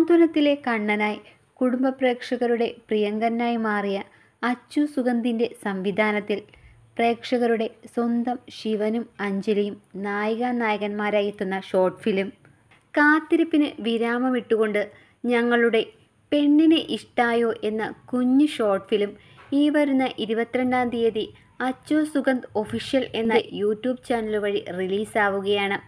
സാന്ത്വനത്തിലെ കണ്ണനായി കുടുംബ പ്രേക്ഷകരുടെ പ്രിയങ്കനായി മാറിയ അച്ചു സുഗന്ധിൻ്റെ സംവിധാനത്തിൽ പ്രേക്ഷകരുടെ സ്വന്തം ശിവനും അഞ്ജലിയും നായിക നായകന്മാരായി എത്തുന്ന ഷോർട്ട് ഫിലിം കാത്തിരിപ്പിന് വിരാമമിട്ടുകൊണ്ട് ഞങ്ങളുടെ പെണ്ണിനെ ഇഷ്ടായോ എന്ന കുഞ്ഞു ഷോർട്ട് ഫിലിം ഈ വരുന്ന ഇരുപത്തിരണ്ടാം തീയതി അച്ചു സുഗന്ധ് ഒഫീഷ്യൽ എന്ന യൂട്യൂബ് ചാനൽ വഴി റിലീസാവുകയാണ്